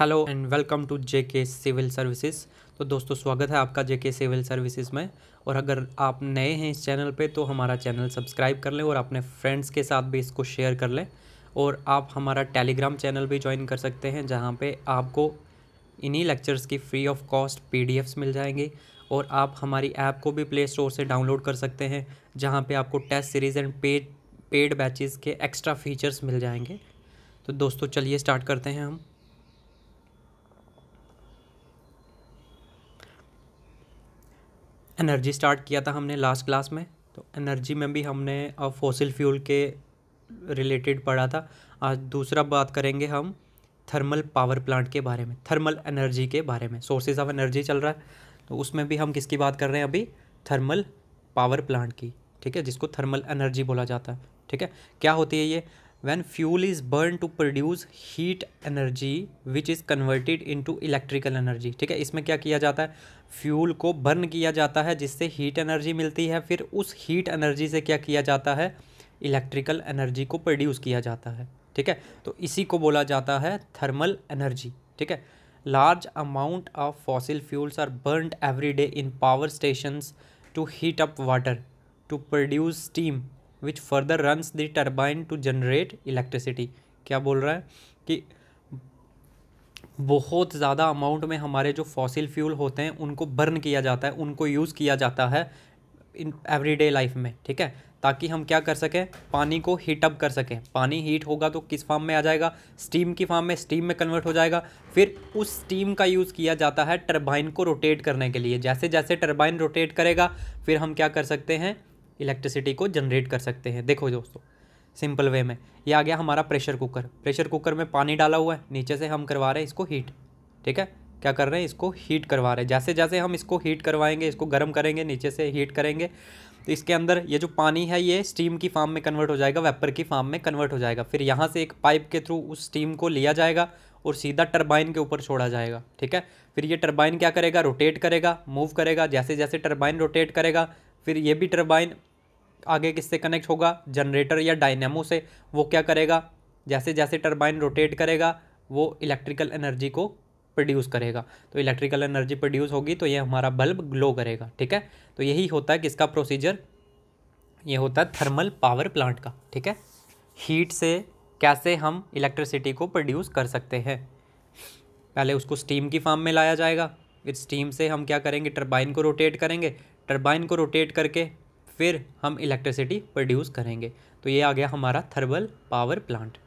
hello and welcome to J K civil services तो दोस्तों स्वागत है आपका जे के सिविल सर्विसेज में और अगर आप नए हैं इस चैनल पे तो हमारा चैनल सब्सक्राइब कर लें और अपने फ्रेंड्स के साथ भी इसको शेयर कर लें और आप हमारा टेलीग्राम चैनल भी ज्वाइन कर सकते हैं जहाँ पे आपको इन्हीं लेक्चर्स की फ्री ऑफ कॉस्ट पी मिल जाएंगे और आप हमारी ऐप को भी प्ले स्टोर से डाउनलोड कर सकते हैं जहाँ पर आपको test series and paid paid batches के एक्स्ट्रा फीचर्स मिल जाएंगे तो दोस्तों चलिए स्टार्ट करते हैं हम एनर्जी स्टार्ट किया था हमने लास्ट क्लास में तो एनर्जी में भी हमने फोसिल फ्यूल के रिलेटेड पढ़ा था आज दूसरा बात करेंगे हम थर्मल पावर प्लांट के बारे में थर्मल एनर्जी के बारे में सोर्सेज ऑफ एनर्जी चल रहा है तो उसमें भी हम किसकी बात कर रहे हैं अभी थर्मल पावर प्लांट की ठीक है जिसको थर्मल एनर्जी बोला जाता है ठीक है क्या होती है ये when fuel is burned to produce heat energy which is converted into electrical energy ठीक है इसमें क्या किया जाता है फ्यूल को बर्न किया जाता है जिससे हीट एनर्जी मिलती है फिर उस हीट एनर्जी से क्या किया जाता है इलेक्ट्रिकल एनर्जी को प्रोड्यूस किया जाता है ठीक है तो इसी को बोला जाता है थर्मल एनर्जी ठीक है large amount of fossil fuels are burned every day in power stations to heat up water to produce steam which further runs the turbine to generate electricity क्या बोल रहा है कि बहुत ज़्यादा अमाउंट में हमारे जो फॉसिल फ्यूल होते हैं उनको बर्न किया जाता है उनको यूज़ किया जाता है इन एवरीडे लाइफ में ठीक है ताकि हम क्या कर सकें पानी को हीट अप कर सकें पानी हीट होगा तो किस फार्म में आ जाएगा स्टीम की फार्म में स्टीम में कन्वर्ट हो जाएगा फिर उस स्टीम का यूज़ किया जाता है टर्बाइन को रोटेट करने के लिए जैसे जैसे टर्बाइन रोटेट करेगा फिर हम क्या कर सकते हैं इलेक्ट्रिसिटी को जनरेट कर सकते हैं देखो दोस्तों सिंपल वे में ये आ गया हमारा प्रेशर कुकर प्रेशर कुकर में पानी डाला हुआ है नीचे से हम करवा रहे हैं इसको हीट ठीक है क्या कर रहे हैं इसको हीट करवा रहे हैं जैसे जैसे हम इसको हीट करवाएंगे इसको गर्म करेंगे नीचे से हीट करेंगे तो इसके अंदर ये जो पानी है ये स्टीम की फार्म में कन्वर्ट हो जाएगा वेपर की फार्म में कन्वर्ट हो जाएगा फिर यहाँ से एक पाइप के थ्रू उस स्टीम को लिया जाएगा और सीधा टर्बाइन के ऊपर छोड़ा जाएगा ठीक है फिर ये टर्बाइन क्या करेगा रोटेट करेगा मूव करेगा जैसे जैसे टर्बाइन रोटेट करेगा फिर ये भी टर्बाइन आगे किससे कनेक्ट होगा जनरेटर या डायनेमो से वो क्या करेगा जैसे जैसे टर्बाइन रोटेट करेगा वो इलेक्ट्रिकल एनर्जी को प्रोड्यूस करेगा तो इलेक्ट्रिकल एनर्जी प्रोड्यूस होगी तो ये हमारा बल्ब ग्लो करेगा ठीक है तो यही होता है किसका प्रोसीजर ये होता है थर्मल पावर प्लांट का ठीक है हीट से कैसे हम इलेक्ट्रिसिटी को प्रोड्यूस कर सकते हैं पहले उसको स्टीम की फार्म में लाया जाएगा फिर स्टीम से हम क्या करेंगे टर्बाइन को रोटेट करेंगे टर्बाइन को रोटेट करके फिर हम इलेक्ट्रिसिटी प्रोड्यूस करेंगे तो ये आ गया हमारा थर्मल पावर प्लांट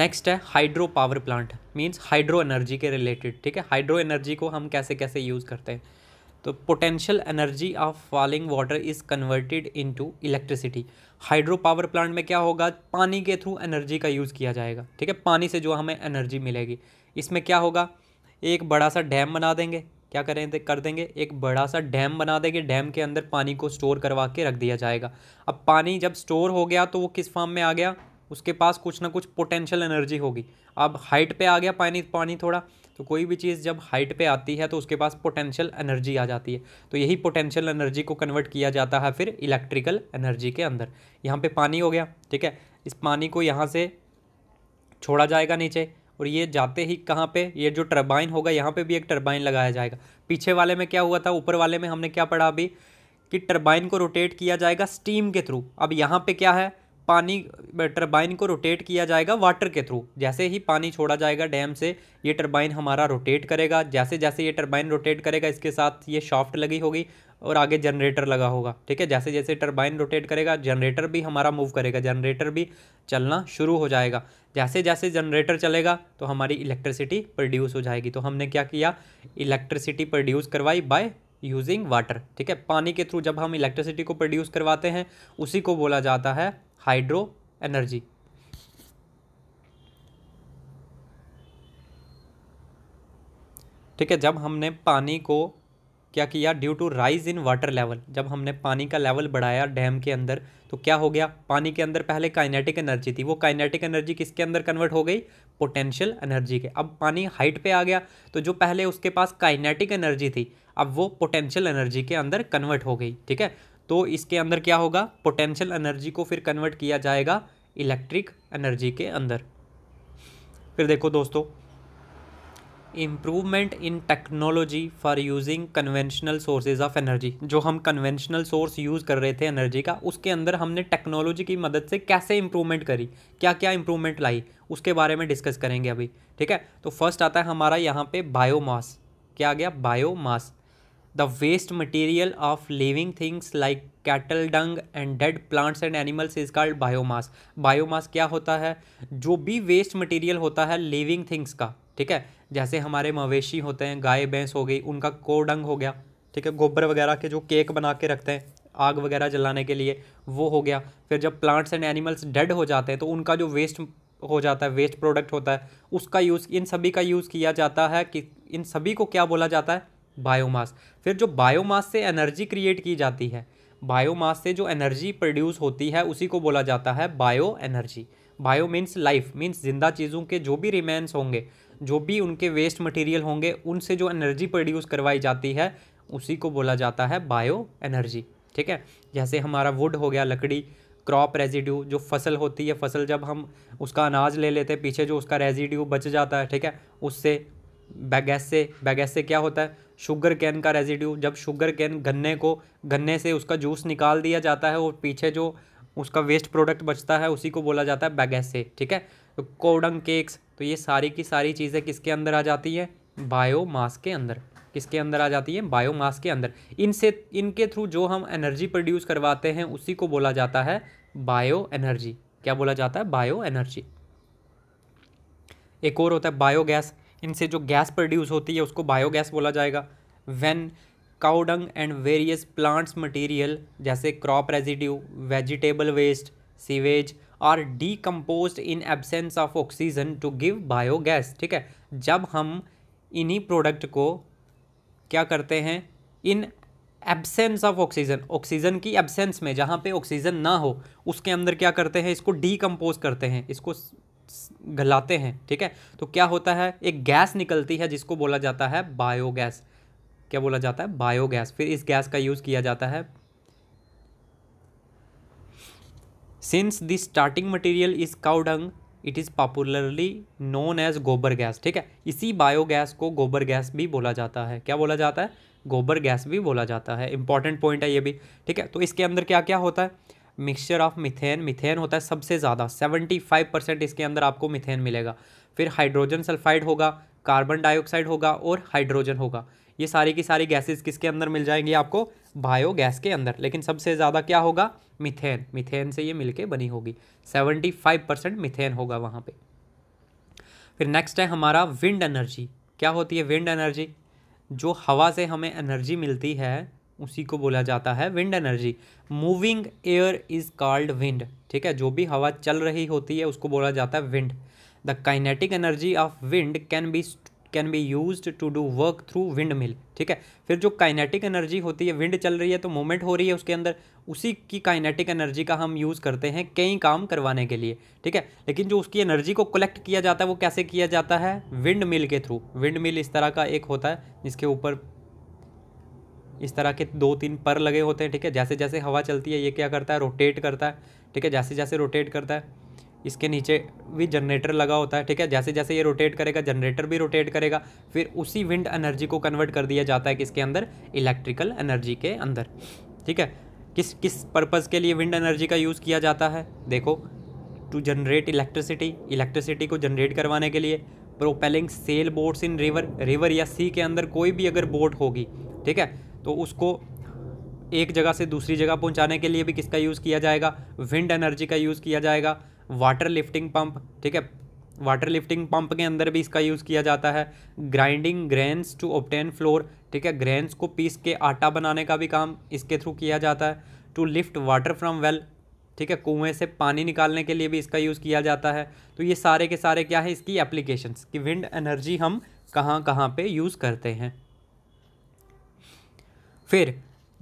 नेक्स्ट है hydro power plant means hydro energy के रिलेटेड ठीक है हाइड्रो एनर्जी को हम कैसे कैसे यूज़ करते हैं तो potential energy of falling water is converted into electricity hydro power plant में क्या होगा पानी के थ्रू एनर्जी का यूज़ किया जाएगा ठीक है पानी से जो हमें एनर्जी मिलेगी इसमें क्या होगा एक बड़ा सा डैम बना देंगे क्या करें कर देंगे एक बड़ा सा डैम बना देंगे डैम के अंदर पानी को स्टोर करवा के रख दिया जाएगा अब पानी जब स्टोर हो गया तो वो किस फॉर्म में आ गया उसके पास कुछ ना कुछ पोटेंशियल एनर्जी होगी अब हाइट पे आ गया पानी पानी थोड़ा तो कोई भी चीज़ जब हाइट पे आती है तो उसके पास पोटेंशियल एनर्जी आ जाती है तो यही पोटेंशियल एनर्जी को कन्वर्ट किया जाता है फिर इलेक्ट्रिकल एनर्जी के अंदर यहाँ पे पानी हो गया ठीक है इस पानी को यहाँ से छोड़ा जाएगा नीचे और ये जाते ही कहाँ पे ये जो टरबाइन होगा यहाँ पे भी एक टरबाइन लगाया जाएगा पीछे वाले में क्या हुआ था ऊपर वाले में हमने क्या पढ़ा अभी कि टरबाइन को रोटेट किया जाएगा स्टीम के थ्रू अब यहाँ पे क्या है पानी टर्बाइन को रोटेट किया जाएगा वाटर के थ्रू जैसे ही पानी छोड़ा जाएगा डैम से ये टर्बाइन हमारा रोटेट करेगा जैसे जैसे ये टर्बाइन रोटेट करेगा इसके साथ ये शॉफ्ट लगी होगी और आगे जनरेटर लगा होगा ठीक है जैसे जैसे टर्बाइन रोटेट करेगा जनरेटर भी हमारा मूव करेगा जनरेटर भी चलना शुरू हो जाएगा जैसे जैसे जनरेटर चलेगा तो हमारी इलेक्ट्रिसिटी प्रोड्यूस हो जाएगी तो हमने क्या किया इलेक्ट्रिसिटी प्रोड्यूस करवाई बाय यूजिंग वाटर ठीक है पानी के थ्रू जब हम इलेक्ट्रिसिटी को प्रोड्यूस करवाते हैं उसी को बोला जाता है हाइड्रो एनर्जी ठीक है जब हमने पानी को क्या किया due to rise in water level जब हमने पानी का लेवल बढ़ाया डैम के अंदर तो क्या हो गया पानी के अंदर पहले काइनेटिक एनर्जी थी वो काइनेटिक एनर्जी किसके अंदर कन्वर्ट हो गई पोटेंशियल एनर्जी के अब पानी हाइट पे आ गया तो जो पहले उसके पास काइनेटिक एनर्जी थी अब वो पोटेंशियल एनर्जी के अंदर कन्वर्ट हो गई ठीक है तो इसके अंदर क्या होगा पोटेंशियल एनर्जी को फिर कन्वर्ट किया जाएगा इलेक्ट्रिक एनर्जी के अंदर फिर देखो दोस्तों improvement in technology for using conventional sources of energy जो हम कन्वेंशनल सोर्स यूज़ कर रहे थे एनर्जी का उसके अंदर हमने टेक्नोलॉजी की मदद से कैसे इम्प्रूवमेंट करी क्या क्या इम्प्रूवमेंट लाई उसके बारे में डिस्कस करेंगे अभी ठीक है तो फर्स्ट आता है हमारा यहाँ पे बायोमास क्या आ गया biomass the waste material of living things like cattle dung and dead plants and animals is called biomass biomass क्या होता है जो भी वेस्ट मटेरियल होता है लिविंग थिंग्स का ठीक है जैसे हमारे मवेशी होते हैं गाय भैंस हो गई उनका कोडंग हो गया ठीक है गोबर वगैरह के जो केक बना के रखते हैं आग वगैरह जलाने के लिए वो हो गया फिर जब प्लांट्स एंड एनिमल्स डेड हो जाते हैं तो उनका जो वेस्ट हो जाता है वेस्ट प्रोडक्ट होता है उसका यूज़ इन सभी का यूज़ किया जाता है कि इन सभी को क्या बोला जाता है बायोमास फिर जो बायोमास से एनर्जी क्रिएट की जाती है बायोमास से जो एनर्जी प्रोड्यूस होती है उसी को बोला जाता है bio energy bio means life means जिंदा चीज़ों के जो भी रिमेंस होंगे जो भी उनके वेस्ट मटेरियल होंगे उनसे जो एनर्जी प्रोड्यूस करवाई जाती है उसी को बोला जाता है बायो एनर्जी ठीक है जैसे हमारा वुड हो गया लकड़ी क्रॉप रेजिड्यू जो फसल होती है फसल जब हम उसका अनाज ले लेते हैं पीछे जो उसका रेजिड्यू बच जाता है ठीक है उससे बैगैस से बैगैस से क्या होता है शुगर कैन का रेजिड्यू जब शुगर कैन गन्ने को गन्ने से उसका जूस निकाल दिया जाता है और पीछे जो उसका वेस्ट प्रोडक्ट बचता है उसी को बोला जाता है से ठीक है कोडंग केक्स तो ये सारी की सारी चीज़ें किसके अंदर आ जाती है बायोमास के अंदर किसके अंदर आ जाती है बायोमास के अंदर इनसे इनके थ्रू जो हम एनर्जी प्रोड्यूस करवाते हैं उसी को बोला जाता है बायो एनर्जी क्या बोला जाता है बायो एनर्जी एक और होता है बायोगैस इनसे जो गैस प्रोड्यूस होती है उसको बायोगैस बोला जाएगा when cow dung and various plants material जैसे crop residue vegetable waste sewage are decompose in absence of oxygen to give biogas ठीक है जब हम इन्हीं प्रोडक्ट को क्या करते हैं in absence of oxygen oxygen की एबसेंस में जहाँ पे ऑक्सीजन ना हो उसके अंदर क्या करते हैं इसको डीकम्पोज करते हैं इसको गलाते हैं ठीक है तो क्या होता है एक गैस निकलती है जिसको बोला जाता है बायोगैस क्या बोला जाता है बायोगैस फिर इस गैस का यूज़ किया जाता है since the starting material is cowdung it is popularly known as gobar gas ठीक है इसी बायोगैस को गोबर गैस भी बोला जाता है क्या बोला जाता है गोबर गैस भी बोला जाता है इंपॉर्टेंट पॉइंट है ये भी ठीक है तो इसके अंदर क्या क्या होता है मिक्सचर ऑफ मिथेन मिथेन होता है सबसे ज़्यादा सेवेंटी फाइव परसेंट इसके अंदर आपको मिथेन मिलेगा फिर हाइड्रोजन सल्फाइड होगा कार्बन डाइऑक्साइड होगा और हाइड्रोजन होगा ये सारी की सारी गैसेस किसके अंदर मिल जाएंगी आपको बायो गैस के अंदर लेकिन सबसे ज़्यादा क्या होगा मिथेन मिथेन से ये मिलके बनी होगी सेवेंटी फाइव परसेंट मिथेन होगा वहाँ पे फिर नेक्स्ट है हमारा विंड एनर्जी क्या होती है विंड एनर्जी जो हवा से हमें एनर्जी मिलती है उसी को बोला जाता है wind energy moving air is called wind ठीक है जो भी हवा चल रही होती है उसको बोला जाता है wind the kinetic energy of wind can be can be use to do work through windmill ठीक है फिर जो काइनेटिक एनर्जी होती है विंड चल रही है तो मूवमेंट हो रही है उसके अंदर उसी की काइनेटिक एनर्जी का हम यूज़ करते हैं कई काम करवाने के लिए ठीक है लेकिन जो उसकी एनर्जी को कलेक्ट किया जाता है वो कैसे किया जाता है विंड मिल के थ्रू विंड मिल इस तरह का एक होता है जिसके ऊपर इस तरह के दो तीन पर लगे होते हैं ठीक है जैसे जैसे हवा चलती है ये क्या करता है रोटेट करता है ठीक है जैसे जैसे रोटेट करता है इसके नीचे भी जनरेटर लगा होता है ठीक है जैसे जैसे ये रोटेट करेगा जनरेटर भी रोटेट करेगा फिर उसी विंड एनर्जी को कन्वर्ट कर दिया जाता है किसके अंदर इलेक्ट्रिकल एनर्जी के अंदर ठीक है किस किस पर्पज़ के लिए विंड एनर्जी का यूज़ किया जाता है देखो टू जनरेट इलेक्ट्रिसिटी इलेक्ट्रिसिटी को जनरेट करवाने के लिए propelling sail boats in river river या सी के अंदर कोई भी अगर बोट होगी ठीक है तो उसको एक जगह से दूसरी जगह पहुंचाने के लिए भी किसका यूज़ किया जाएगा विंड एनर्जी का यूज़ किया जाएगा वाटर लिफ्टिंग पंप ठीक है वाटर लिफ्टिंग पंप के अंदर भी इसका यूज़ किया जाता है grinding grains to obtain flour ठीक है ग्रेन्स को पीस के आटा बनाने का भी काम इसके थ्रू किया जाता है to lift water from well ठीक है कुएं से पानी निकालने के लिए भी इसका यूज़ किया जाता है तो ये सारे के सारे क्या है इसकी एप्लीकेशंस कि विंड एनर्जी हम कहाँ कहाँ पे यूज़ करते हैं फिर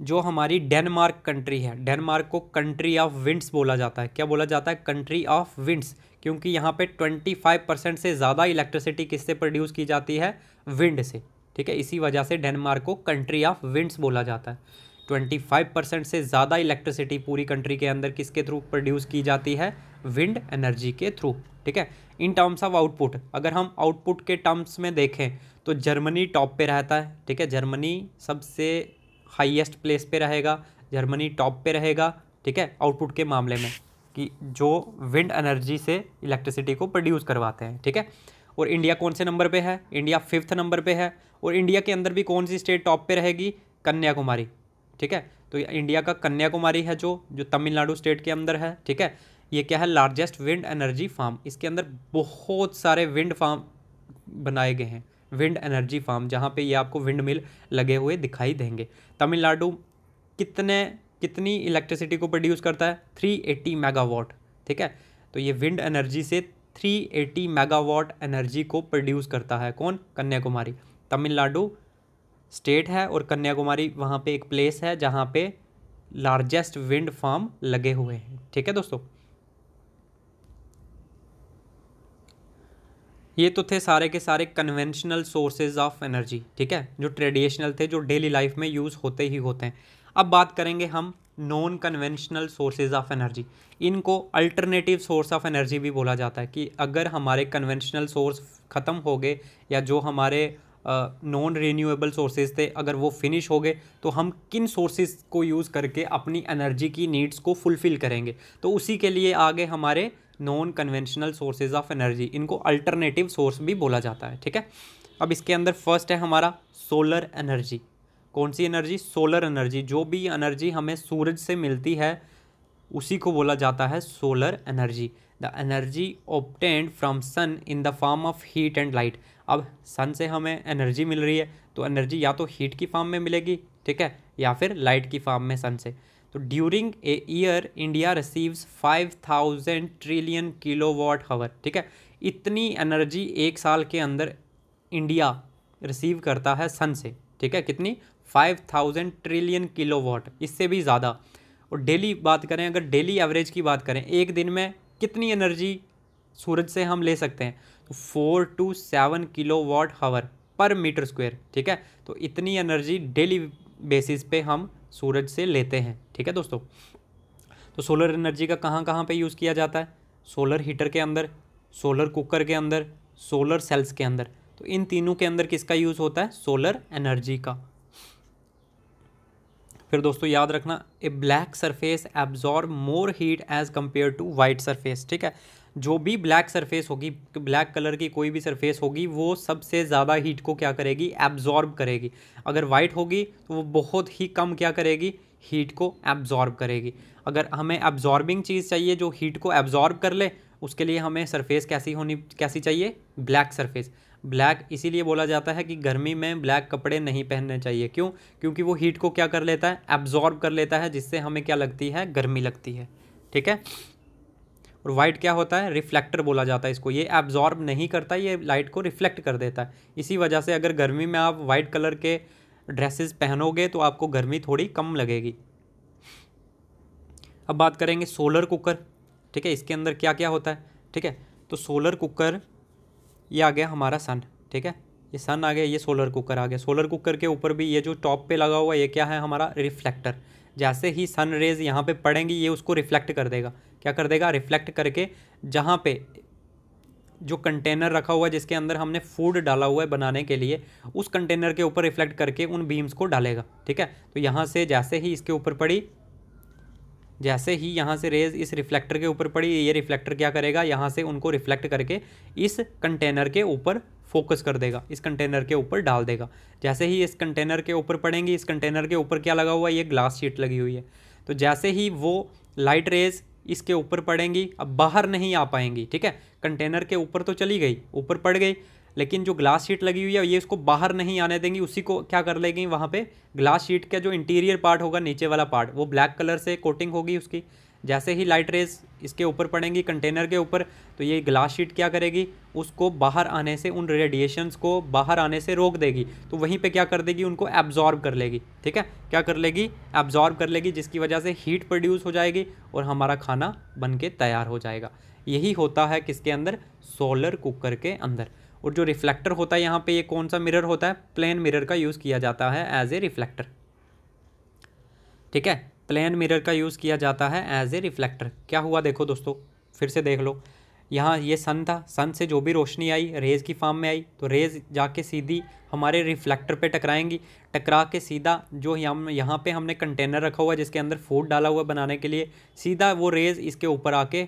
जो हमारी डेनमार्क कंट्री है डेनमार्क को कंट्री ऑफ विंड्स बोला जाता है क्या बोला जाता है कंट्री ऑफ विंड्स क्योंकि यहाँ पे 25 परसेंट से ज़्यादा इलेक्ट्रिसिटी किससे प्रोड्यूस की जाती है विंड से ठीक है इसी वजह से डेनमार्क को कंट्री ऑफ विंड्स बोला जाता है 25 परसेंट से ज़्यादा इलेक्ट्रिसिटी पूरी कंट्री के अंदर किसके थ्रू प्रोड्यूस की जाती है विंड एनर्जी के थ्रू ठीक है इन टर्म्स ऑफ आउटपुट अगर हम आउटपुट के टर्म्स में देखें तो जर्मनी टॉप पे रहता है ठीक है जर्मनी सबसे हाईएस्ट प्लेस पे रहेगा जर्मनी टॉप पे रहेगा ठीक है आउटपुट के मामले में कि जो विंड एनर्जी से इलेक्ट्रिसिटी को प्रोड्यूस करवाते हैं ठीक है और इंडिया कौन से नंबर पे है इंडिया फिफ्थ नंबर पे है और इंडिया के अंदर भी कौन सी स्टेट टॉप पे रहेगी कन्याकुमारी ठीक है तो इंडिया का कन्याकुमारी है जो जो तमिलनाडु स्टेट के अंदर है ठीक है ये क्या है लार्जेस्ट विंड एनर्जी फार्म इसके अंदर बहुत सारे विंड फार्म बनाए गए हैं विंड एनर्जी फार्म जहाँ पे ये आपको विंड मिल लगे हुए दिखाई देंगे तमिलनाडु कितने कितनी इलेक्ट्रिसिटी को प्रोड्यूस करता है थ्री एट्टी मेगावाट ठीक है तो ये विंड एनर्जी से थ्री एट्टी मेगावाट एनर्जी को प्रोड्यूस करता है कौन कन्याकुमारी तमिलनाडु स्टेट है और कन्याकुमारी वहाँ पर एक प्लेस है जहाँ पर लार्जेस्ट विंड फार्म लगे हुए हैं ठीक है दोस्तों ये तो थे सारे के सारे कन्वेंशनल सोर्सेज ऑफ एनर्जी ठीक है जो ट्रेडिशनल थे जो डेली लाइफ में यूज़ होते ही होते हैं अब बात करेंगे हम non conventional sources of energy इनको अल्टरनेटिव सोर्स ऑफ एनर्जी भी बोला जाता है कि अगर हमारे कन्वेंशनल सोर्स ख़त्म हो गए या जो हमारे नॉन रीन्यूएबल सोर्सेज थे अगर वो फिनिश हो गए तो हम किन सोर्सेज को यूज़ करके अपनी एनर्जी की नीड्स को फुलफ़िल करेंगे तो उसी के लिए आगे हमारे non conventional sources of energy इनको अल्टरनेटिव सोर्स भी बोला जाता है ठीक है अब इसके अंदर फर्स्ट है हमारा सोलर एनर्जी कौन सी एनर्जी सोलर एनर्जी जो भी एनर्जी हमें सूरज से मिलती है उसी को बोला जाता है solar energy the energy obtained from sun in the form of heat and light अब सन से हमें एनर्जी मिल रही है तो एनर्जी या तो हीट की फॉर्म में मिलेगी ठीक है या फिर लाइट की फॉर्म में सन से तो during a year India receives five thousand trillion kilowatt hour ठीक है इतनी एनर्जी एक साल के अंदर इंडिया रिसीव करता है सन से ठीक है कितनी फाइव थाउजेंड ट्रिलियन किलो इससे भी ज़्यादा और डेली बात करें अगर डेली एवरेज की बात करें एक दिन में कितनी एनर्जी सूरज से हम ले सकते हैं तो four two seven kilowatt hour per metre square ठीक है तो इतनी एनर्जी डेली बेसिस पे हम सूरज से लेते हैं ठीक है दोस्तों तो सोलर एनर्जी का कहाँ कहाँ पे यूज़ किया जाता है सोलर हीटर के अंदर सोलर कुकर के अंदर सोलर सेल्स के अंदर तो इन तीनों के अंदर किसका यूज़ होता है सोलर एनर्जी का फिर दोस्तों याद रखना a black surface absorb more heat as compare to white surface ठीक है जो भी ब्लैक सरफेस होगी ब्लैक कलर की कोई भी सरफेस होगी वो सबसे ज़्यादा हीट को क्या करेगी एब्जॉर्ब करेगी अगर वाइट होगी तो वो बहुत ही कम क्या करेगी हीट को एब्जॉर्ब करेगी अगर हमें एब्जॉर्बिंग चीज़ चाहिए जो हीट को एब्जॉर्ब कर ले उसके लिए हमें सरफेस कैसी होनी कैसी चाहिए ब्लैक सरफेस ब्लैक इसीलिए बोला जाता है कि गर्मी में ब्लैक कपड़े नहीं पहनने चाहिए क्यों क्योंकि वो हीट को क्या कर लेता है एब्जॉर्ब कर लेता है जिससे हमें क्या लगती है गर्मी लगती है ठीक है और वाइट क्या होता है रिफ्लेक्टर बोला जाता है इसको ये एब्जॉर्ब नहीं करता ये लाइट को रिफ्लेक्ट कर देता है इसी वजह से अगर गर्मी में आप वाइट कलर के ड्रेसेस पहनोगे तो आपको गर्मी थोड़ी कम लगेगी अब बात करेंगे सोलर कुकर ठीक है इसके अंदर क्या क्या होता है ठीक है तो सोलर कुकर ये आ गया हमारा सन ठीक है ये सन आ गया ये सोलर कुकर आ गया सोलर कुकर के ऊपर भी ये जो टॉप पे लगा हुआ है ये क्या है हमारा रिफ्लेक्टर जैसे ही सन रेज यहाँ पे पड़ेंगी ये उसको रिफ्लेक्ट कर देगा क्या कर देगा रिफ्लेक्ट करके जहाँ पे जो कंटेनर रखा हुआ है जिसके अंदर हमने फूड डाला हुआ है बनाने के लिए उस कंटेनर के ऊपर रिफ्लेक्ट करके उन बीम्स को डालेगा ठीक है तो यहाँ से जैसे ही इसके ऊपर पड़ी जैसे ही यहाँ से रेज इस रिफ्लेक्टर के ऊपर पड़ी ये रिफ्लेक्टर क्या करेगा यहाँ से उनको रिफ्लेक्ट करके इस कंटेनर के ऊपर फोकस कर देगा इस कंटेनर के ऊपर डाल देगा जैसे ही इस कंटेनर के ऊपर पड़ेंगी इस कंटेनर के ऊपर क्या लगा हुआ है ये ग्लास शीट लगी हुई है तो जैसे ही वो लाइट रेज इसके ऊपर पड़ेंगी अब बाहर नहीं आ पाएंगी ठीक है कंटेनर के ऊपर तो चली गई ऊपर पड़ गई लेकिन जो ग्लास शीट लगी हुई है ये इसको बाहर नहीं आने देंगी उसी को क्या कर लेगी वहाँ पे ग्लास शीट का जो इंटीरियर पार्ट होगा नीचे वाला पार्ट वो ब्लैक कलर से कोटिंग होगी उसकी जैसे ही लाइट रेज इसके ऊपर पड़ेंगी कंटेनर के ऊपर तो ये ग्लास शीट क्या करेगी उसको बाहर आने से उन रेडिएशंस को बाहर आने से रोक देगी तो वहीं पे क्या कर देगी उनको एब्जॉर्ब कर लेगी ठीक है क्या कर लेगी एब्जॉर्ब कर लेगी जिसकी वजह से हीट प्रोड्यूस हो जाएगी और हमारा खाना बन के तैयार हो जाएगा यही होता है किसके अंदर सोलर कुकर के अंदर और जो रिफ्लेक्टर होता है यहाँ पर ये कौन सा मिरर होता है प्लेन मिरर का यूज़ किया जाता है एज ए रिफ्लेक्टर ठीक है प्लेन मिरर का यूज़ किया जाता है एज ए रिफ्लेक्टर क्या हुआ देखो दोस्तों फिर से देख लो यहाँ ये सन था सन से जो भी रोशनी आई रेज़ की फार्म में आई तो रेज़ जाके सीधी हमारे रिफ्लेक्टर पे टकराएंगी टकरा के सीधा जो हम यहाँ पे हमने कंटेनर रखा हुआ है जिसके अंदर फूड डाला हुआ बनाने के लिए सीधा वो रेज़ इसके ऊपर आके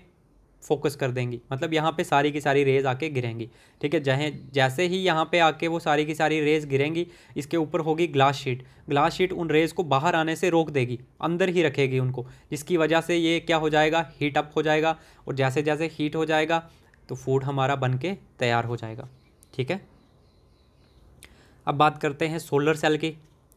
फोकस कर देंगी मतलब यहाँ पे सारी की सारी रेज आके गिरेंगी ठीक है जहे जैसे ही यहाँ पे आके वो सारी की सारी रेज गिरेंगी इसके ऊपर होगी ग्लास शीट ग्लास शीट उन रेज को बाहर आने से रोक देगी अंदर ही रखेगी उनको जिसकी वजह से ये क्या हो जाएगा हीट अप हो जाएगा और जैसे जैसे हीट हो जाएगा तो फूड हमारा बन के तैयार हो जाएगा ठीक है अब बात करते हैं सोलर सेल की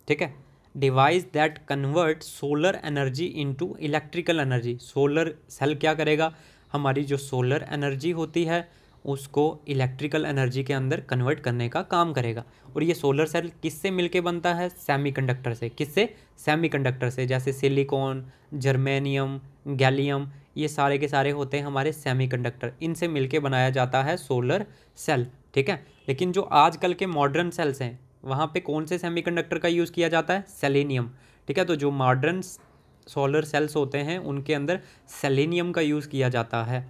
ठीक है device that convert solar energy into electrical energy solar cell क्या करेगा हमारी जो सोलर एनर्जी होती है उसको इलेक्ट्रिकल एनर्जी के अंदर कन्वर्ट करने का काम करेगा और ये सोलर सेल किससे मिलके बनता है सेमीकंडक्टर से किससे सेमीकंडक्टर से जैसे सिलिकॉन जर्मेनियम गैलियम ये सारे के सारे होते हैं हमारे सेमीकंडक्टर इनसे मिलके बनाया जाता है सोलर सेल ठीक है लेकिन जो आजकल के मॉडर्न सेल्स हैं वहाँ पे कौन से सेमीकंडक्टर का यूज़ किया जाता है सेलेनियम ठीक है तो जो मॉडर्न सोलर सेल्स होते हैं उनके अंदर सेलेनियम का यूज़ किया जाता है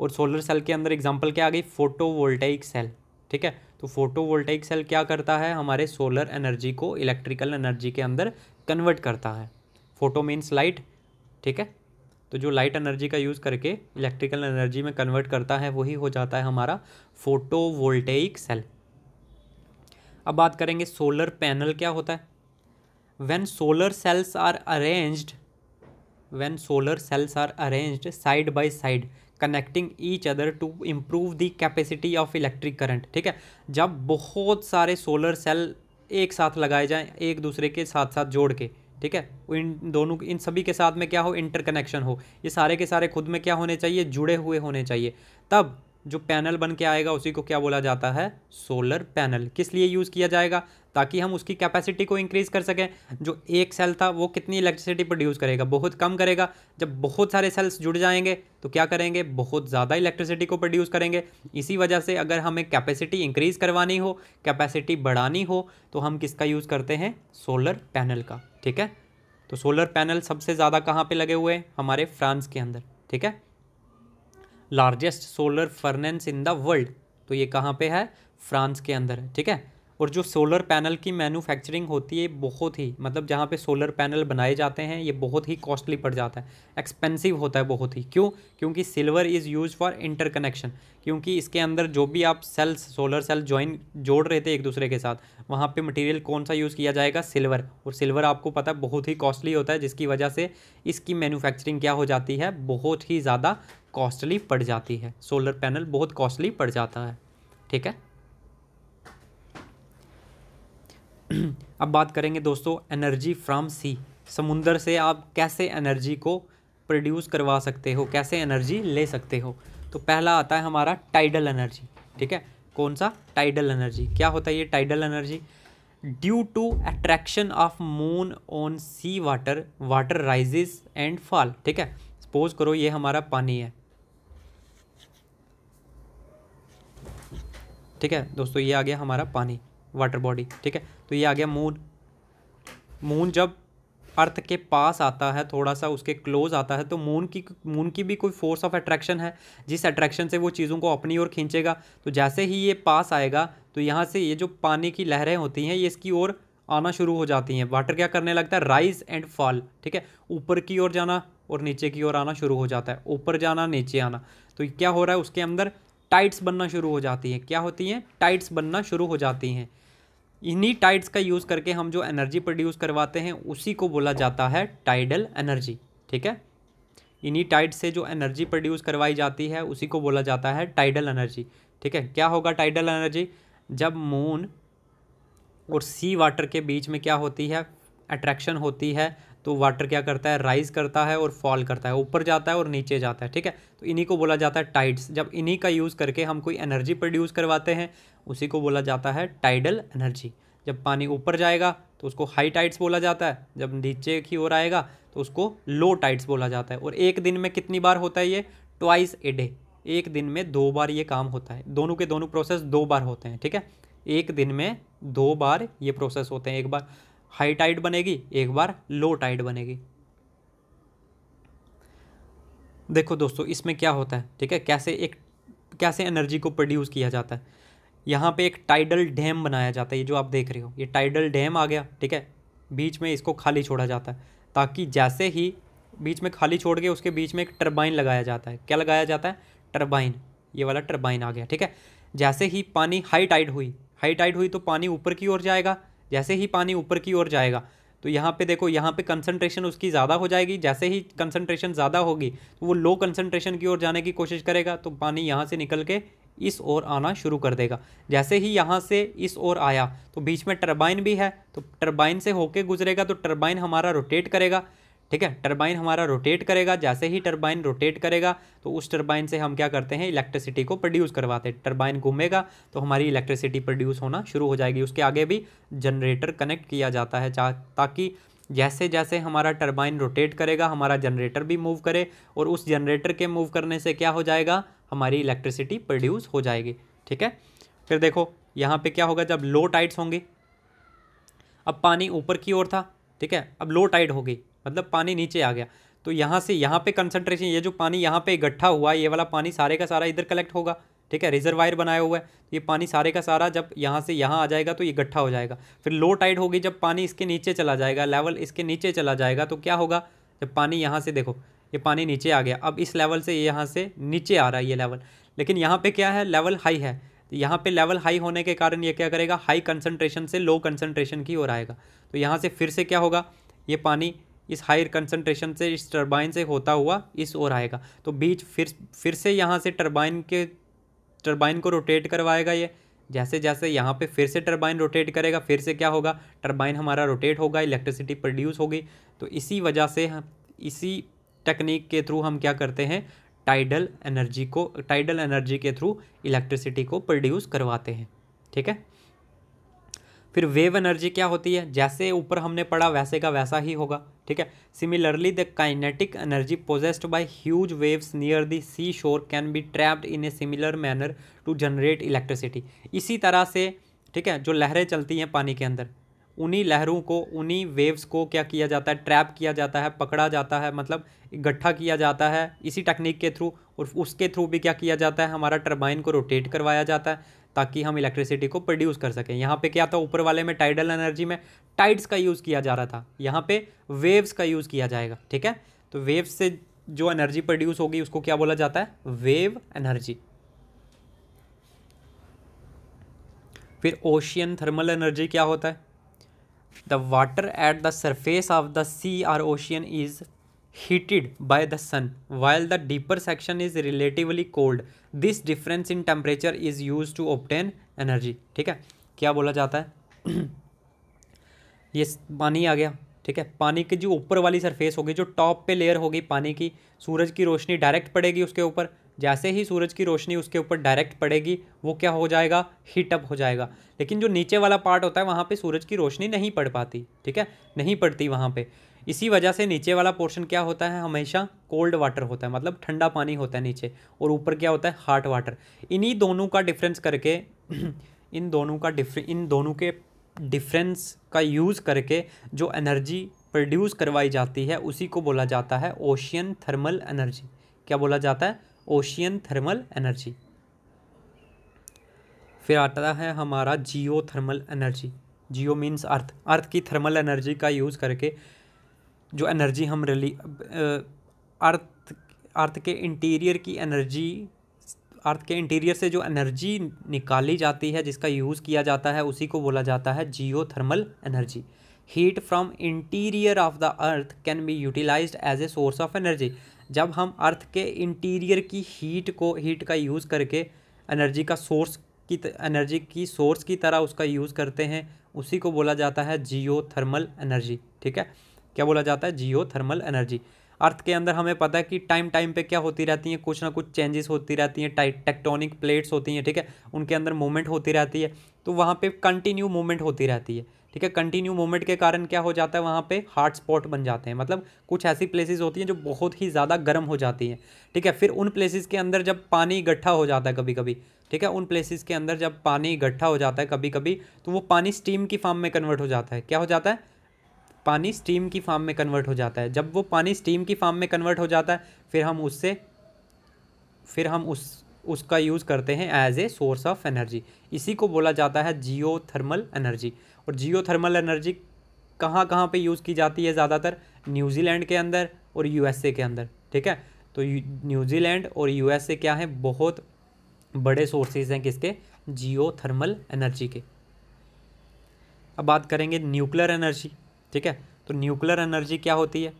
और सोलर सेल के अंदर एग्जाम्पल क्या आ गई फोटोवोल्टाइक सेल ठीक है तो फोटोवोल्टाइक सेल क्या करता है हमारे सोलर एनर्जी को इलेक्ट्रिकल एनर्जी के अंदर कन्वर्ट करता है फोटो मीन्स लाइट ठीक है तो जो लाइट एनर्जी का यूज़ करके इलेक्ट्रिकल एनर्जी में कन्वर्ट करता है वही हो जाता है हमारा फोटो सेल अब बात करेंगे सोलर पैनल क्या होता है when solar cells are arranged when solar cells are arranged side by side connecting each other to improve the capacity of electric current ठीक है जब बहुत सारे सोलर सेल एक साथ लगाए जाएँ एक दूसरे के साथ साथ जोड़ के ठीक है इन दोनों इन सभी के साथ में क्या हो इंटरकनेक्शन हो ये सारे के सारे खुद में क्या होने चाहिए जुड़े हुए होने चाहिए तब जो पैनल बन के आएगा उसी को क्या बोला जाता है सोलर पैनल किस लिए यूज़ किया जाएगा ताकि हम उसकी कैपेसिटी को इंक्रीज़ कर सकें जो एक सेल था वो कितनी इलेक्ट्रिसिटी प्रोड्यूस करेगा बहुत कम करेगा जब बहुत सारे सेल्स जुड़ जाएंगे तो क्या करेंगे बहुत ज़्यादा इलेक्ट्रिसिटी को प्रोड्यूस करेंगे इसी वजह से अगर हमें कैपेसिटी इंक्रीज़ करवानी हो कैपेसिटी बढ़ानी हो तो हम किसका यूज़ करते हैं सोलर पैनल का ठीक है तो सोलर पैनल सबसे ज़्यादा कहाँ पर लगे हुए हैं हमारे फ्रांस के अंदर ठीक है largest solar furnace in the world तो ये कहाँ पे है फ्रांस के अंदर है ठीक है और जो सोलर पैनल की मैन्युफैक्चरिंग होती है बहुत ही मतलब जहाँ पे सोलर पैनल बनाए जाते हैं ये बहुत ही कॉस्टली पड़ जाता है एक्सपेंसिव होता है बहुत ही क्यों क्योंकि silver is use for interconnection क्योंकि इसके अंदर जो भी आप सेल्स सोलर सेल ज्वाइन जोड़ रहे थे एक दूसरे के साथ वहाँ पे मटेरियल कौन सा यूज़ किया जाएगा सिल्वर और सिल्वर आपको पता है बहुत ही कॉस्टली होता है जिसकी वजह से इसकी मैन्युफैक्चरिंग क्या हो जाती है बहुत ही ज़्यादा कॉस्टली पड़ जाती है सोलर पैनल बहुत कॉस्टली पड़ जाता है ठीक है अब बात करेंगे दोस्तों एनर्जी फ्रॉम सी समुंदर से आप कैसे एनर्जी को प्रोड्यूस करवा सकते हो कैसे एनर्जी ले सकते हो तो पहला आता है हमारा टाइडल एनर्जी ठीक है कौन सा टाइडल एनर्जी क्या होता है ये tidal energy due to attraction of moon on sea water water rises and fall ठीक है सपोज करो ये हमारा पानी है ठीक है दोस्तों ये आ गया हमारा पानी वाटर बॉडी ठीक है तो ये आ गया मून मून जब अर्थ के पास आता है थोड़ा सा उसके क्लोज आता है तो मून की मून की भी कोई फोर्स ऑफ अट्रैक्शन है जिस अट्रैक्शन से वो चीज़ों को अपनी ओर खींचेगा तो जैसे ही ये पास आएगा तो यहाँ से ये जो पानी की लहरें होती हैं ये इसकी ओर आना शुरू हो जाती हैं वाटर क्या करने लगता है राइज एंड फॉल ठीक है ऊपर की ओर जाना और नीचे की ओर आना शुरू हो जाता है ऊपर जाना नीचे आना तो क्या हो रहा है उसके अंदर टाइट्स बनना शुरू हो जाती हैं क्या होती हैं टाइट्स बनना शुरू हो जाती हैं इन्हीं टाइड्स का यूज़ करके हम जो एनर्जी प्रोड्यूस करवाते हैं उसी को बोला जाता है टाइडल एनर्जी ठीक है इन्हीं टाइड से जो एनर्जी प्रोड्यूस करवाई जाती है उसी को बोला जाता है टाइडल एनर्जी ठीक है क्या होगा टाइडल एनर्जी जब मून और सी वाटर के बीच में क्या होती है अट्रैक्शन होती है तो वाटर क्या करता है राइज करता है और फॉल करता है ऊपर जाता है और नीचे जाता है ठीक है तो इन्हीं को बोला जाता है टाइड्स जब इन्हीं का यूज़ करके हम कोई एनर्जी प्रोड्यूस करवाते हैं उसी को बोला जाता है टाइडल एनर्जी जब पानी ऊपर जाएगा तो उसको हाई टाइड्स बोला जाता है जब नीचे की ओर आएगा तो उसको लो टाइड्स बोला जाता है और एक दिन में कितनी बार होता है ये ट्वाइस ए डे एक दिन में दो बार ये काम होता है दोनों के दोनों प्रोसेस दो बार होते हैं ठीक है एक दिन में दो बार ये प्रोसेस होते हैं एक बार हाई टाइड बनेगी एक बार लो टाइड बनेगी देखो दोस्तों इसमें क्या होता है ठीक है कैसे एक कैसे एनर्जी को प्रोड्यूस किया जाता है यहाँ पे एक टाइडल डैम बनाया जाता है ये जो आप देख रहे हो ये टाइडल डैम आ गया ठीक है बीच में इसको खाली छोड़ा जाता है ताकि जैसे ही बीच में खाली छोड़ के उसके बीच में एक टर्बाइन लगाया जाता है क्या लगाया जाता है टर्बाइन ये वाला टर्बाइन आ गया ठीक है जैसे ही पानी हाई टाइड हुई हाई टाइड हुई तो पानी ऊपर की ओर जाएगा जैसे ही पानी ऊपर की ओर जाएगा तो यहाँ पे देखो यहाँ पे कंसंट्रेशन उसकी ज़्यादा हो जाएगी जैसे ही कंसंट्रेशन ज़्यादा होगी तो वो लो कंसंट्रेशन की ओर जाने की कोशिश करेगा तो पानी यहाँ से निकल के इस ओर आना शुरू कर देगा जैसे ही यहाँ से इस ओर आया तो बीच में टरबाइन भी है तो टरबाइन से होके गुजरेगा तो टरबाइन हमारा रोटेट करेगा ठीक है टर्बाइन हमारा रोटेट करेगा जैसे ही टर्बाइन रोटेट करेगा तो उस टर्बाइन से हम क्या करते हैं इलेक्ट्रिसिटी को प्रोड्यूस करवाते हैं टर्बाइन घूमेगा तो हमारी इलेक्ट्रिसिटी प्रोड्यूस होना शुरू हो जाएगी उसके आगे भी जनरेटर कनेक्ट किया जाता है ताकि जैसे जैसे हमारा टर्बाइन रोटेट करेगा हमारा जनरेटर भी मूव करे और उस जनरेटर के मूव करने से क्या हो जाएगा हमारी इलेक्ट्रिसिटी प्रोड्यूस हो जाएगी ठीक है फिर देखो यहाँ पे क्या होगा जब लो टाइट्स होंगे अब पानी ऊपर की ओर था ठीक है अब लो टाइट होगी मतलब पानी नीचे आ गया तो यहाँ से यहाँ पे कंसंट्रेशन ये जो पानी यहाँ पे इकट्ठा हुआ ये वाला पानी सारे का सारा इधर कलेक्ट होगा ठीक है रिजर्वायर बनाया हुआ है तो ये पानी सारे का सारा जब यहाँ से यहाँ आ जाएगा तो ये इकट्ठा हो जाएगा फिर लो टाइड होगी जब पानी इसके नीचे चला जाएगा लेवल इसके नीचे चला जाएगा तो क्या होगा जब पानी यहाँ से देखो ये पानी नीचे आ गया अब इस लेवल से यहाँ से नीचे आ रहा है ये लेवल लेकिन यहाँ पर क्या है लेवल हाई है तो यहाँ पे लेवल हाई होने के कारण ये क्या करेगा हाई कंसनट्रेशन से लो कंसनट्रेशन की ओर आएगा तो यहाँ से फिर से क्या होगा ये पानी इस हायर कंसनट्रेशन से इस टर्बाइन से होता हुआ इस ओर आएगा तो बीच फिर फिर से यहाँ से टर्बाइन के टर्बाइन को रोटेट करवाएगा ये जैसे जैसे यहाँ पे फिर से टर्बाइन रोटेट करेगा फिर से क्या होगा टर्बाइन हमारा रोटेट होगा इलेक्ट्रिसिटी प्रोड्यूस होगी तो इसी वजह से हम इसी टेक्निक के थ्रू हम क्या करते हैं टाइडल एनर्जी को टाइडल एनर्जी के थ्रू इलेक्ट्रिसिटी को प्रोड्यूस करवाते हैं ठीक है फिर वेव एनर्जी क्या होती है जैसे ऊपर हमने पढ़ा वैसे का वैसा ही होगा ठीक है similarly the kinetic energy possessed by huge waves near the sea shore can be trapped in a similar manner to generate electricity इसी तरह से ठीक है जो लहरें चलती हैं पानी के अंदर उन्हीं लहरों को उन्हीं वेव्स को क्या किया जाता है ट्रैप किया जाता है पकड़ा जाता है मतलब इकट्ठा किया जाता है इसी टेक्निक के थ्रू और उसके थ्रू भी क्या किया जाता है हमारा टर्बाइन को रोटेट करवाया जाता है ताकि हम इलेक्ट्रिसिटी को प्रोड्यूस कर सकें यहाँ पे क्या था ऊपर वाले में टाइडल एनर्जी में टाइड्स का यूज़ किया जा रहा था यहाँ पे वेव्स का यूज़ किया जाएगा ठीक है तो वेव्स से जो एनर्जी प्रोड्यूस होगी उसको क्या बोला जाता है वेव एनर्जी फिर ओशियन थर्मल एनर्जी क्या होता है the water at the surface of the sea or ocean is heated by the sun while the deeper section is relatively cold this difference in temperature is used to obtain energy ठीक है क्या बोला जाता है ये पानी आ गया ठीक है पानी की जो ऊपर वाली सरफेस होगी जो टॉप पे लेयर होगी पानी की सूरज की रोशनी डायरेक्ट पड़ेगी उसके ऊपर जैसे ही सूरज की रोशनी उसके ऊपर डायरेक्ट पड़ेगी वो क्या हो जाएगा हीट अप हो जाएगा लेकिन जो नीचे वाला पार्ट होता है वहाँ पे सूरज की रोशनी नहीं पड़ पाती ठीक है नहीं पड़ती वहाँ पे इसी वजह से नीचे वाला पोर्शन क्या होता है हमेशा कोल्ड वाटर होता है मतलब ठंडा पानी होता है नीचे और ऊपर क्या होता है हार्ट वाटर इन्हीं दोनों का डिफरेंस करके इन दोनों का डिफर इन दोनों के डिफरेंस का यूज़ करके जो एनर्जी प्रोड्यूस करवाई जाती है उसी को बोला जाता है ओशियन थर्मल एनर्जी क्या बोला जाता है ओशियन थर्मल एनर्जी फिर आता है हमारा geothermal energy geo means earth earth की थर्मल एनर्जी का यूज़ करके जो एनर्जी हम रिली अर्थ अर्थ के इंटीरियर की एनर्जी अर्थ के इंटीरियर से जो एनर्जी निकाली जाती है जिसका यूज़ किया जाता है उसी को बोला जाता है geothermal energy heat from interior of the earth can be utilize as a source of energy जब हम अर्थ के इंटीरियर की हीट को हीट का यूज़ करके एनर्जी का सोर्स की एनर्जी की सोर्स की तरह उसका यूज़ करते हैं उसी को बोला जाता है जियो थर्मल एनर्जी ठीक है क्या बोला जाता है जियो थर्मल एनर्जी अर्थ के अंदर हमें पता है कि टाइम टाइम पे क्या होती रहती हैं कुछ ना कुछ चेंजेस होती रहती हैं टाइट टेक्टोनिक प्लेट्स होती हैं ठीक है उनके अंदर मूवमेंट होती रहती है तो वहाँ पे कंटिन्यू मूवमेंट होती रहती है ठीक है कंटिन्यू मूवमेंट के कारण क्या हो जाता है वहाँ पे हॉट स्पॉट बन जाते हैं मतलब कुछ ऐसी प्लेसेस होती हैं जो बहुत ही ज़्यादा गर्म हो जाती हैं ठीक है फिर उन प्लेसेस के अंदर जब पानी इकट्ठा हो जाता है कभी कभी ठीक है उन प्लेसेस के अंदर जब पानी इकट्ठा हो जाता है कभी कभी तो वो पानी स्टीम की फॉर्म में कन्वर्ट हो जाता है क्या हो जाता है पानी स्टीम की फार्म में कन्वर्ट हो जाता है जब वो पानी स्टीम की फार्म में कन्वर्ट हो जाता है फिर हम उससे फिर हम उस उसका यूज़ करते हैं as a source of energy इसी को बोला जाता है जियो थर्मल एनर्जी और जियो थर्मल एनर्जी कहाँ कहाँ पे यूज़ की जाती है ज़्यादातर न्यूजीलैंड के अंदर और यूएसए के अंदर ठीक है तो न्यूजीलैंड और यूएसए क्या है बहुत बड़े सोर्सेज हैं किसके जियो थर्मल एनर्जी के अब बात करेंगे न्यूक्लियर एनर्जी ठीक है तो न्यूक्लियर एनर्जी क्या होती है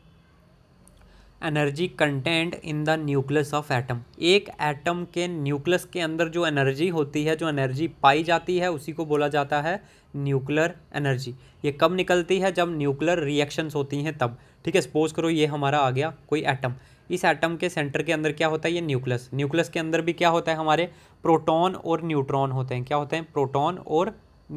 energy content in the nucleus of atom एक एटम के न्यूक्लियस के अंदर जो एनर्जी होती है जो एनर्जी पाई जाती है उसी को बोला जाता है न्यूक्लियर एनर्जी ये कब निकलती है जब न्यूक्लियर रिएक्शंस होती हैं तब ठीक है सपोज करो ये हमारा आ गया कोई एटम इस एटम के सेंटर के अंदर क्या होता है ये न्यूक्लियस न्यूक्लियस के अंदर भी क्या होता है हमारे प्रोटॉन और न्यूट्रॉन होते हैं क्या होते हैं प्रोटॉन और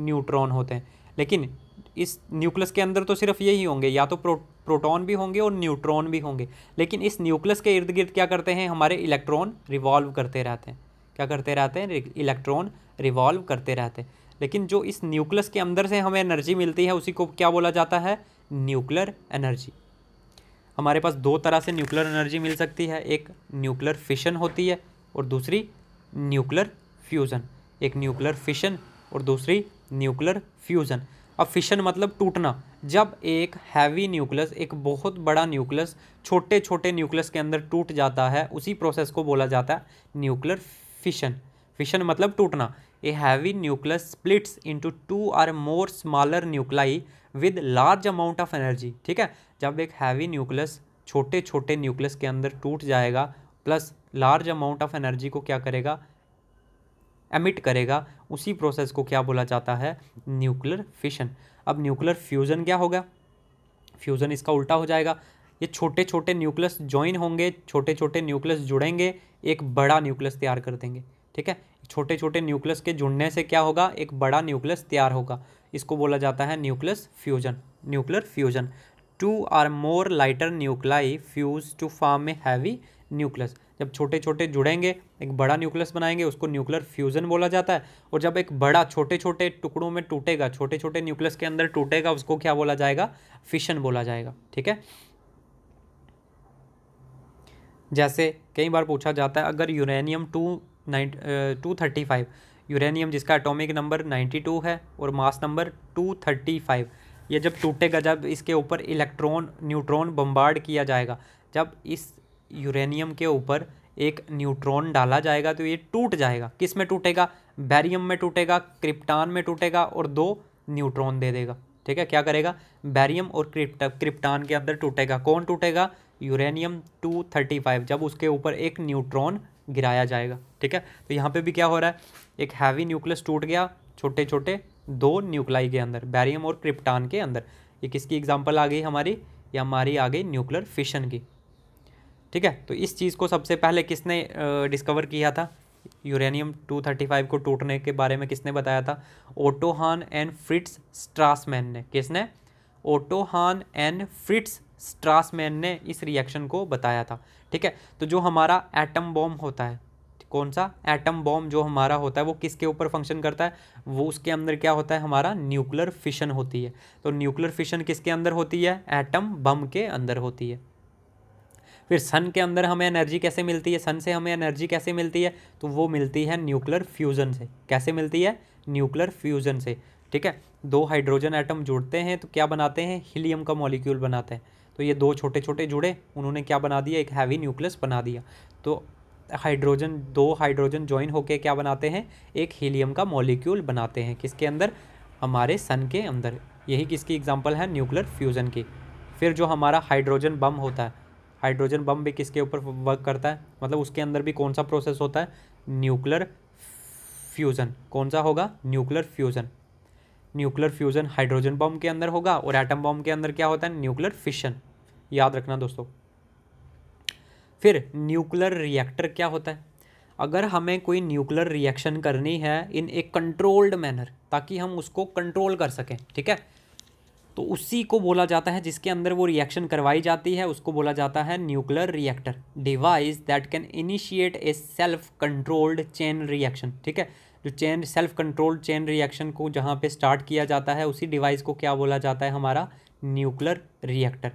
न्यूट्रॉन होते हैं लेकिन इस न्यूक्लियस के अंदर तो सिर्फ यही होंगे या तो प्रो प्रोटॉन भी होंगे और न्यूट्रॉन भी होंगे लेकिन इस न्यूक्लियस के इर्द गिर्द क्या करते हैं हमारे इलेक्ट्रॉन रिवॉल्व करते रहते हैं क्या करते रहते हैं इलेक्ट्रॉन रिवॉल्व करते रहते हैं लेकिन जो इस न्यूक्लियस के अंदर से हमें एनर्जी मिलती है उसी को क्या बोला जाता है न्यूक्लियर एनर्जी हमारे पास दो तरह से न्यूक्लियर एनर्जी मिल सकती है एक न्यूक्लियर फिशन होती है और दूसरी न्यूक्लियर फ्यूज़न एक न्यूक्लियर फिशन और दूसरी न्यूक्लियर फ्यूज़न अब फिशन मतलब टूटना जब एक हैवी न्यूक्लियस एक बहुत बड़ा न्यूक्लियस छोटे छोटे न्यूक्लियस के अंदर टूट जाता है उसी प्रोसेस को बोला जाता है न्यूक्लियर फिशन फिशन मतलब टूटना a heavy nucleus splits into two or more smaller nuclei with large amount of energy ठीक है जब एक हैवी न्यूक्लियस छोटे छोटे न्यूक्लियस के अंदर टूट जाएगा plus large amount of energy को क्या करेगा एमिट करेगा उसी प्रोसेस को क्या बोला जाता है न्यूक्लियर फिशन अब न्यूक्लियर फ्यूज़न क्या होगा फ्यूज़न इसका उल्टा हो जाएगा ये छोटे छोटे न्यूक्लियस ज्वाइन होंगे छोटे छोटे न्यूक्लियस जुड़ेंगे एक बड़ा न्यूक्लियस तैयार कर देंगे ठीक है छोटे छोटे न्यूक्लियस के जुड़ने से क्या होगा एक बड़ा न्यूक्लियस तैयार होगा इसको बोला जाता है nucleus fusion nuclear fusion two or more lighter nuclei fuse to form a heavy nucleus जब छोटे छोटे जुड़ेंगे एक बड़ा न्यूक्लियस बनाएंगे उसको न्यूक्लियर फ्यूज़न बोला जाता है और जब एक बड़ा छोटे छोटे टुकड़ों में टूटेगा छोटे छोटे न्यूक्लियस के अंदर टूटेगा उसको क्या बोला जाएगा फिशन बोला जाएगा ठीक है जैसे कई बार पूछा जाता है अगर uranium two nine two thirty five uranium जिसका एटॉमिक नंबर नाइन्टी टू है और mass number two thirty five ये जब टूटेगा जब इसके ऊपर इलेक्ट्रॉन न्यूट्रॉन बम्बार्ड किया जाएगा जब इस यूरेनियम के ऊपर एक न्यूट्रॉन डाला जाएगा तो ये टूट जाएगा किस में टूटेगा बैरियम में टूटेगा क्रिप्टान में टूटेगा और दो न्यूट्रॉन दे देगा ठीक है क्या करेगा बैरियम और क्रिप्ट क्रिप्टान के अंदर टूटेगा कौन टूटेगा यूरेनियम टू थर्टी फाइव जब उसके ऊपर एक न्यूट्रॉन गिराया जाएगा ठीक है तो यहाँ पे भी क्या हो रहा है एक हैवी न्यूक्लियस टूट गया छोटे छोटे दो न्यूक्लाई के अंदर बैरियम और क्रिप्टान के अंदर ये किसकी एग्जाम्पल आ गई हमारी ये हमारी आ गई न्यूक्लियर फिशन की ठीक है तो इस चीज़ को सबसे पहले किसने डिस्कवर किया था यूरेनियम 235 को टूटने के बारे में किसने बताया था ओटोहान एंड फ्रिट्स स्ट्रासमैन ने किसने ओटोहान एंड फ्रिट्स स्ट्रासमैन ने इस रिएक्शन को बताया था ठीक है तो जो हमारा एटम बॉम्ब होता है कौन सा एटम बॉम्ब जो हमारा होता है वो किसके ऊपर फंक्शन करता है वो उसके अंदर क्या होता है हमारा न्यूक्लियर फिशन होती है तो न्यूक्लियर फिशन किसके अंदर होती है एटम बम के अंदर होती है फिर सन के अंदर हमें एनर्जी कैसे मिलती है सन से हमें एनर्जी कैसे मिलती है तो वो मिलती है न्यूक्लियर फ्यूज़न से कैसे मिलती है न्यूक्लियर फ्यूज़न से ठीक है दो हाइड्रोजन एटम जुड़ते हैं तो क्या बनाते हैं हीलियम का मॉलिक्यूल बनाते हैं तो ये दो छोटे छोटे जुड़े उन्होंने क्या बना दिया एक हैवी न्यूक्लियस बना दिया तो हाइड्रोजन दो हाइड्रोजन ज्वाइन होकर क्या बनाते हैं एक हीलियम का मॉलिक्यूल बनाते हैं किसके अंदर हमारे सन के अंदर यही किसकी एग्जाम्पल है न्यूक्लियर फ्यूज़न की फिर जो हमारा हाइड्रोजन बम होता है हाइड्रोजन बम भी किसके ऊपर वर्क करता है मतलब उसके अंदर भी कौन सा प्रोसेस होता है न्यूक्लियर फ्यूज़न कौन सा होगा nuclear fusion nuclear fusion hydrogen bomb के अंदर होगा और एटम बम के अंदर क्या होता है न्यूक्लियर फिशन याद रखना दोस्तों फिर न्यूक्लियर रिएक्टर क्या होता है अगर हमें कोई न्यूक्लियर रिएक्शन करनी है इन ए कंट्रोल्ड मैनर ताकि हम उसको कंट्रोल कर सकें ठीक है तो उसी को बोला जाता है जिसके अंदर वो रिएक्शन करवाई जाती है उसको बोला जाता है nuclear reactor device that can initiate a self controlled chain reaction ठीक है जो chain self controlled chain reaction को जहाँ पे स्टार्ट किया जाता है उसी डिवाइस को क्या बोला जाता है हमारा न्यूक्लियर रिएक्टर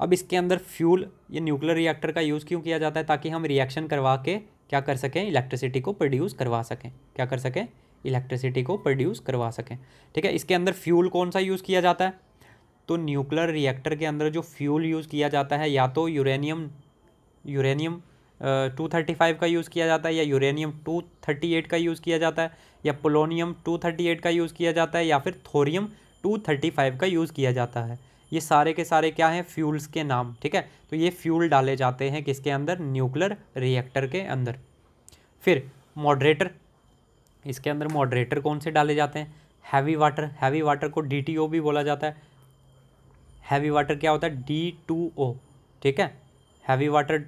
अब इसके अंदर फ्यूल ये न्यूक्लियर रिएक्टर का यूज़ क्यों किया जाता है ताकि हम रिएक्शन करवा के क्या कर सकें इलेक्ट्रिसिटी को प्रोड्यूस करवा सकें क्या कर सकें इलेक्ट्रिसिटी को प्रोड्यूस करवा सकें ठीक है इसके अंदर फ्यूल कौन सा यूज़ किया जाता है तो न्यूक्लियर रिएक्टर के अंदर जो फ्यूल यूज़ किया जाता है या तो uranium uranium two thirty five का यूज़ किया जाता है या यूरेनियम टू थर्टी एट का यूज़ किया जाता है या पोलोनियम टू थर्टी एट का यूज़ किया जाता है या फिर थोरियम टू थर्टी फाइव का यूज़ किया जाता है ये सारे के सारे क्या हैं फ्यूल्स के नाम ठीक है तो ये फ्यूल डाले जाते हैं किसके अंदर न्यूक्लियर रिएक्टर के अंदर फिर मॉडरेटर इसके अंदर मॉडरेटर कौन से डाले जाते हैं हैवी वाटर हैवी वाटर को डी भी बोला जाता है हैवी वाटर क्या होता है डी टू ओ ठीक है हैवी वाटर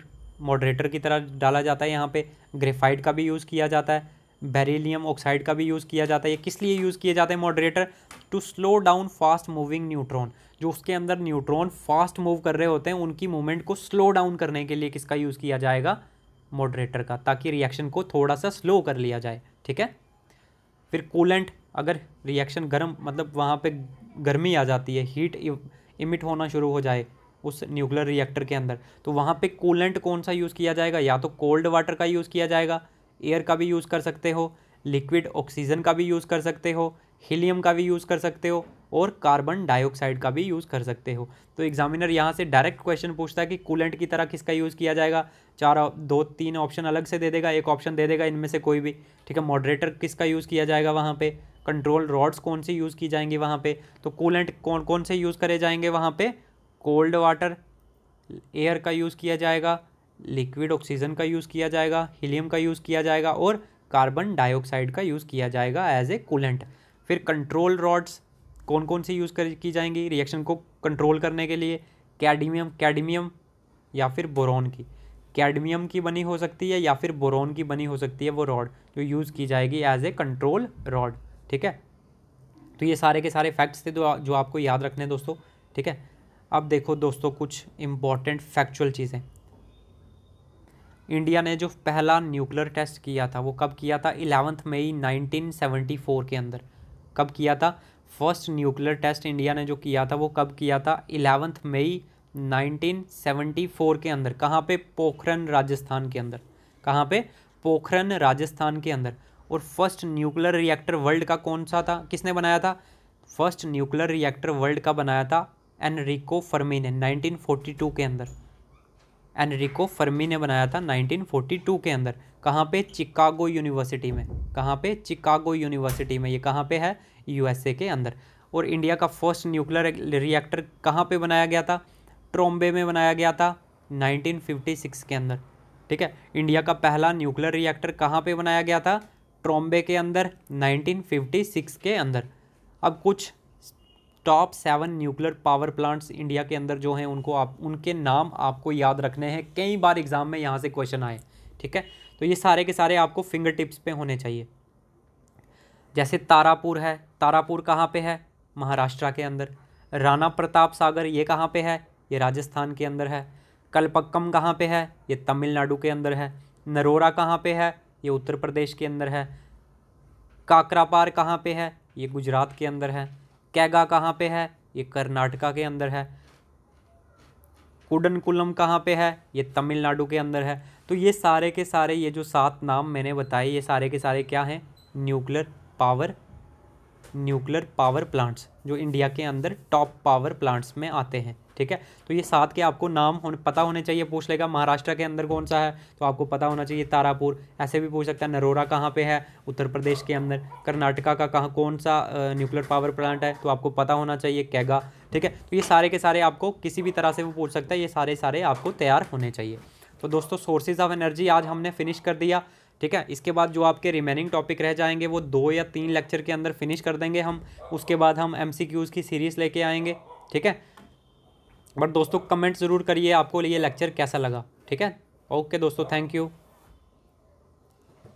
मॉडरेटर की तरह डाला जाता है यहाँ पे ग्रेफाइट का भी यूज़ किया जाता है बेरिलियम ऑक्साइड का भी यूज़ किया जाता है ये किस लिए यूज़ किए जाते हैं moderator to slow down fast moving neutron जो उसके अंदर न्यूट्रॉन फास्ट मूव कर रहे होते हैं उनकी मूवमेंट को स्लो डाउन करने के लिए किसका यूज़ किया जाएगा मॉडरेटर का ताकि रिएक्शन को थोड़ा सा स्लो कर लिया जाए ठीक है फिर कूलेंट अगर रिएक्शन गर्म मतलब वहाँ पे गर्मी आ जाती है हीट इमिट होना शुरू हो जाए उस न्यूक्लियर रिएक्टर के अंदर तो वहाँ पे कूलेंट कौन सा यूज़ किया जाएगा या तो कोल्ड वाटर का यूज़ किया जाएगा एयर का भी यूज़ कर सकते हो लिक्विड ऑक्सीजन का भी यूज़ कर सकते हो हीलियम का भी यूज़ कर सकते हो और कार्बन डाइऑक्साइड का भी यूज़ कर सकते हो तो एग्जामिनर यहाँ से डायरेक्ट क्वेश्चन पूछता है कि कूलेंट की तरह किसका यूज़ किया जाएगा चार दो तीन ऑप्शन अलग से दे देगा एक ऑप्शन दे देगा इनमें से कोई भी ठीक है मॉडरेटर किसका यूज़ किया जाएगा वहाँ पे कंट्रोल रॉड्स कौन से यूज़ की जाएंगी वहाँ पे तो कूलेंट कौन कौन से यूज़ करे जाएंगे वहाँ पे कोल्ड वाटर एयर का यूज़ किया जाएगा लिक्विड ऑक्सीजन का यूज़ किया जाएगा हीलियम का यूज़ किया जाएगा और कार्बन डाइऑक्साइड का यूज़ किया जाएगा एज ए कूलेंट फिर कंट्रोल रॉड्स कौन कौन सी यूज़ कर की जाएंगी रिएक्शन को कंट्रोल करने के लिए कैडमियम कैडमियम या फिर बोरॉन की कैडमियम की बनी हो सकती है या फिर बोरोन की बनी हो सकती है वो रॉड जो यूज़ की जाएगी एज ए कंट्रोल रॉड ठीक है तो ये सारे के सारे फैक्ट्स थे जो जो आपको याद रखने हैं दोस्तों ठीक है अब देखो दोस्तों कुछ इम्पॉर्टेंट फैक्चुअल चीज़ें इंडिया ने जो पहला न्यूक्लियर टेस्ट किया था वो कब किया था इलेवंथ मई 1974 के अंदर कब किया था फर्स्ट न्यूक्लियर टेस्ट इंडिया ने जो किया था वो कब किया था इलेवंथ मई 1974 के अंदर कहाँ पे पोखरन राजस्थान के अंदर कहाँ पे पोखरन राजस्थान के अंदर और फर्स्ट न्यूक्लियर रिएक्टर वर्ल्ड का कौन सा था किसने बनाया था फर्स्ट न्यूक्लियर रिएक्टर वर्ल्ड का बनाया था एनरिको फर्मी ने 1942 के अंदर एनरिको फर्मी ने बनाया था 1942 के अंदर कहाँ पे चिकागो यूनिवर्सिटी में कहाँ पे चिकागो यूनिवर्सिटी में ये कहाँ पे है यूएसए के अंदर और इंडिया का फर्स्ट न्यूक्लियर रिएक्टर कहाँ पे बनाया गया था ट्रोम्बे में बनाया गया था 1956 के अंदर ठीक है इंडिया का पहला न्यूक्लियर रिएक्टर कहाँ पे बनाया गया था ट्रोम्बे के अंदर 1956 के अंदर अब कुछ top seven nuclear power plants India के अंदर जो हैं उनको आप उनके नाम आपको याद रखने हैं कई बार एग्जाम में यहाँ से क्वेश्चन आए ठीक है तो ये सारे के सारे आपको फिंगर टिप्स पे होने चाहिए जैसे तारापुर है तारापुर कहाँ पे है महाराष्ट्र के अंदर राणा प्रताप सागर ये कहाँ पे है ये राजस्थान के अंदर है कलपक्कम कहाँ पे है ये तमिलनाडु के अंदर है नरोरा कहाँ पे है ये उत्तर प्रदेश के अंदर है काकरापार कहाँ पे है ये गुजरात के अंदर है कैगा कहाँ पे है ये कर्नाटका के अंदर है कुडनकुलम कहाँ पे है ये तमिलनाडु के अंदर है तो ये सारे के सारे ये जो सात नाम मैंने बताए ये सारे के सारे क्या हैं nuclear power nuclear power plants जो इंडिया के अंदर टॉप पावर प्लांट्स में आते हैं ठीक है तो ये सात के आपको नाम होने पता होने चाहिए पूछ लेगा महाराष्ट्र के अंदर कौन सा है तो आपको पता होना चाहिए तारापुर ऐसे भी पूछ सकता है नरोरा कहाँ पे है उत्तर प्रदेश के अंदर कर्नाटका का कहाँ कौन सा न्यूक्लियर पावर प्लांट है तो आपको पता होना चाहिए कैगा ठीक है तो ये सारे के सारे आपको किसी भी तरह से वो पूछ सकता है ये सारे सारे आपको तैयार होने चाहिए तो दोस्तों सोर्सेज ऑफ एनर्जी आज हमने फिनिश कर दिया ठीक है इसके बाद जो आपके रिमेनिंग टॉपिक रह जाएंगे वो दो या तीन लेक्चर के अंदर फिनिश कर देंगे हम उसके बाद हम एम की सीरीज़ लेके आएंगे ठीक है बट दोस्तों कमेंट ज़रूर करिए आपको ये लेक्चर कैसा लगा ठीक है ओके दोस्तों थैंक यू